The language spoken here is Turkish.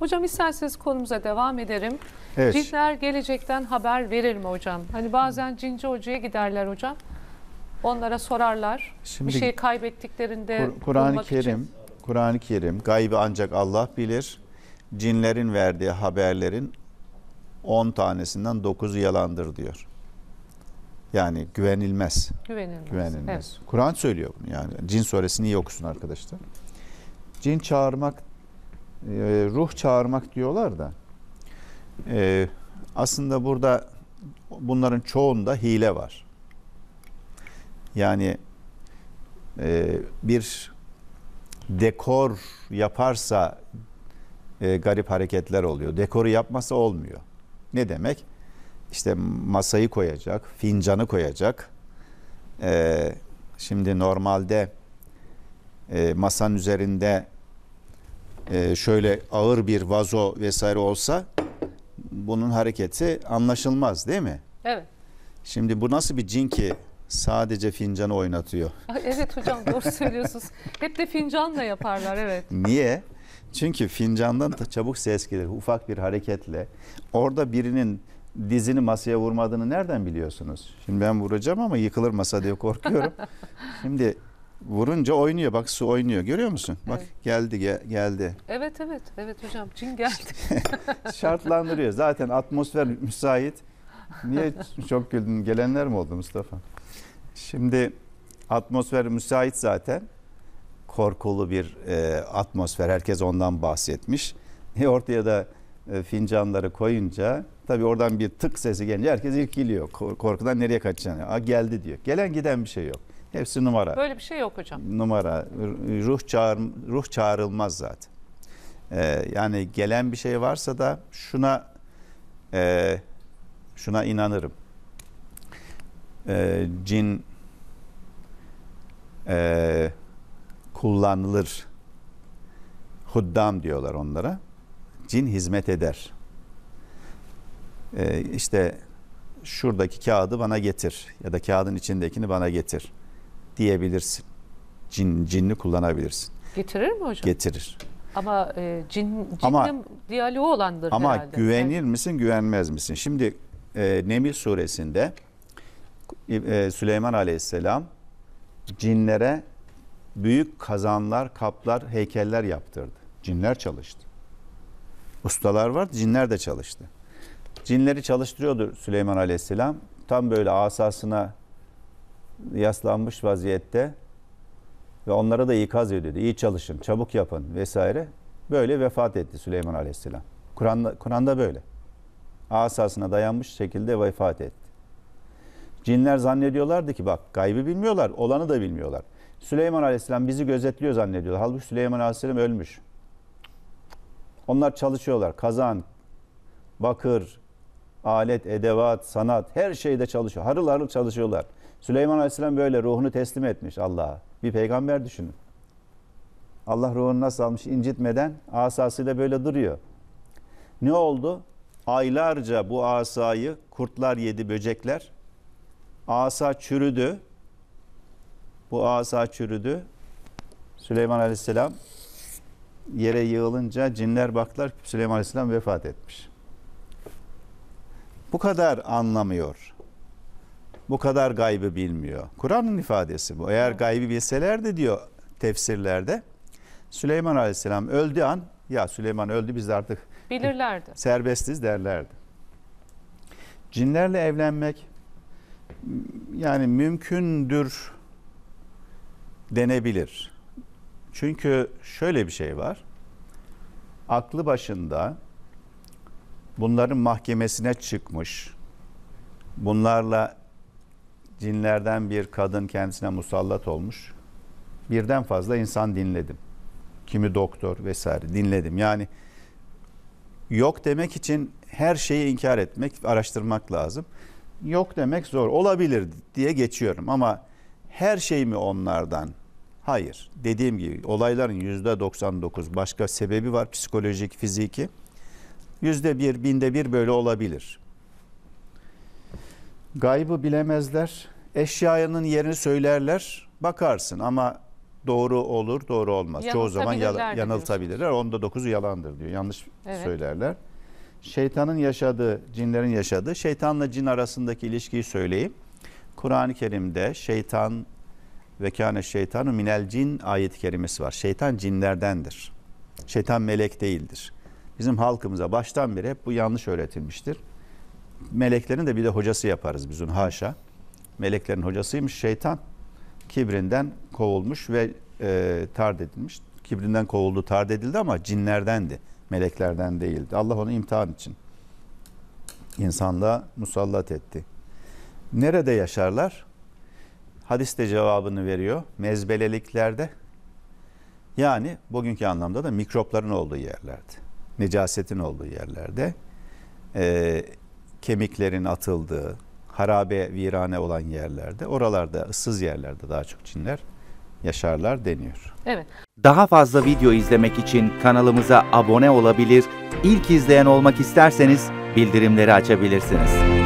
Hocam isterseniz konumuza devam edelim. Evet. Cinler gelecekten haber verir mi hocam? Hani bazen cinci hocaya giderler hocam. Onlara sorarlar. Şimdi, bir şey kaybettiklerinde Kur Kur'an-ı Kerim Kur'an-ı Kerim gaybı ancak Allah bilir. Cinlerin verdiği haberlerin 10 tanesinden 9'u yalandır diyor. Yani güvenilmez. Güvenilmez. güvenilmez. Evet. Kur'an söylüyor bunu yani. Cin suresini iyi okusun arkadaşlar. Cin çağırmak ee, ruh çağırmak diyorlar da ee, aslında burada bunların çoğunda hile var. Yani e, bir dekor yaparsa e, garip hareketler oluyor. Dekoru yapmasa olmuyor. Ne demek? İşte masayı koyacak, fincanı koyacak. Ee, şimdi normalde e, masanın üzerinde e, şöyle ağır bir vazo vesaire olsa bunun hareketi anlaşılmaz değil mi? Evet. Şimdi bu nasıl bir cin ki sadece fincanı oynatıyor? evet hocam doğru söylüyorsunuz. Hep de fincanla yaparlar evet. Niye? Çünkü fincandan da çabuk ses gelir ufak bir hareketle. Orada birinin dizini masaya vurmadığını nereden biliyorsunuz? Şimdi ben vuracağım ama yıkılır masa diye korkuyorum. Şimdi vurunca oynuyor. Bak su oynuyor. Görüyor musun? Bak evet. geldi ge- geldi. Evet evet. Evet hocam cin geldi. Şartlandırıyor. Zaten atmosfer müsait. Niye çok güldün? Gelenler mi oldu Mustafa? Şimdi atmosfer müsait zaten. Korkulu bir e, atmosfer. Herkes ondan bahsetmiş. E ortaya da e, fincanları koyunca tabii oradan bir tık sesi gelince herkes irkiliyor. Korkudan nereye kaçacağını? Aa, geldi diyor. Gelen giden bir şey yok. Hepsi numara. Böyle bir şey yok hocam. Numara. Ruh çağır, ruh çağrılmaz zaten. Ee, yani gelen bir şey varsa da şuna e, şuna inanırım. E, cin e, kullanılır. Huddam diyorlar onlara. Cin hizmet eder. E, işte şuradaki kağıdı bana getir ya da kağıdın içindekini bana getir diyebilirsin. Cin, cinni kullanabilirsin. Getirir mi hocam? Getirir. Ama e, cin, cinli ama, diyaloğu olandır ama herhalde. Ama güvenir yani. misin güvenmez misin? Şimdi e, Nemil suresinde e, e, Süleyman aleyhisselam cinlere büyük kazanlar, kaplar, heykeller yaptırdı. Cinler çalıştı. Ustalar var, cinler de çalıştı. Cinleri çalıştırıyordu Süleyman Aleyhisselam. Tam böyle asasına yaslanmış vaziyette ve onlara da ikaz ediyordu. İyi çalışın, çabuk yapın vesaire. Böyle vefat etti Süleyman Aleyhisselam. Kur'an'da, Kur'an'da böyle. Asasına dayanmış şekilde vefat etti. Cinler zannediyorlardı ki bak gaybı bilmiyorlar, olanı da bilmiyorlar. Süleyman Aleyhisselam bizi gözetliyor zannediyorlar. Halbuki Süleyman Aleyhisselam ölmüş. Onlar çalışıyorlar. Kazan, bakır, alet, edevat, sanat her şeyde çalışıyor. Harıl harıl çalışıyorlar. Süleyman Aleyhisselam böyle ruhunu teslim etmiş Allah'a. Bir peygamber düşünün. Allah ruhunu nasıl almış incitmeden asasıyla böyle duruyor. Ne oldu? Aylarca bu asayı kurtlar yedi böcekler. Asa çürüdü. Bu asa çürüdü. Süleyman Aleyhisselam yere yığılınca cinler baklar Süleyman Aleyhisselam vefat etmiş. Bu kadar anlamıyor bu kadar gaybı bilmiyor. Kur'an'ın ifadesi bu. Eğer gaybı bilselerdi diyor tefsirlerde Süleyman Aleyhisselam öldüğü an ya Süleyman öldü biz artık bilirlerdi. Serbestiz derlerdi. Cinlerle evlenmek yani mümkündür denebilir. Çünkü şöyle bir şey var. Aklı başında bunların mahkemesine çıkmış, bunlarla cinlerden bir kadın kendisine musallat olmuş. Birden fazla insan dinledim. Kimi doktor vesaire dinledim. Yani yok demek için her şeyi inkar etmek, araştırmak lazım. Yok demek zor. Olabilir diye geçiyorum ama her şey mi onlardan? Hayır. Dediğim gibi olayların yüzde 99 başka sebebi var psikolojik, fiziki. Yüzde bir, binde bir böyle olabilir. Gaybı bilemezler. Eşyanın yerini söylerler. Bakarsın ama doğru olur, doğru olmaz. Çoğu zaman yanıltabilirler. Onda dokuzu yalandır diyor. Yanlış evet. söylerler. Şeytanın yaşadığı, cinlerin yaşadığı, şeytanla cin arasındaki ilişkiyi söyleyeyim. Kur'an-ı Kerim'de şeytan ve kâne şeytanu minel cin ayet-i kerimesi var. Şeytan cinlerdendir. Şeytan melek değildir. Bizim halkımıza baştan beri hep bu yanlış öğretilmiştir meleklerin de bir de hocası yaparız biz onu haşa. Meleklerin hocasıymış şeytan. Kibrinden kovulmuş ve e, tard edilmiş. Kibrinden kovuldu, tard edildi ama cinlerdendi. Meleklerden değildi. Allah onu imtihan için insanlığa musallat etti. Nerede yaşarlar? Hadis de cevabını veriyor. Mezbeleliklerde. Yani bugünkü anlamda da mikropların olduğu yerlerde. Necasetin olduğu yerlerde. E, kemiklerin atıldığı, harabe virane olan yerlerde, oralarda ıssız yerlerde daha çok cinler yaşarlar deniyor. Evet. Daha fazla video izlemek için kanalımıza abone olabilir, ilk izleyen olmak isterseniz bildirimleri açabilirsiniz.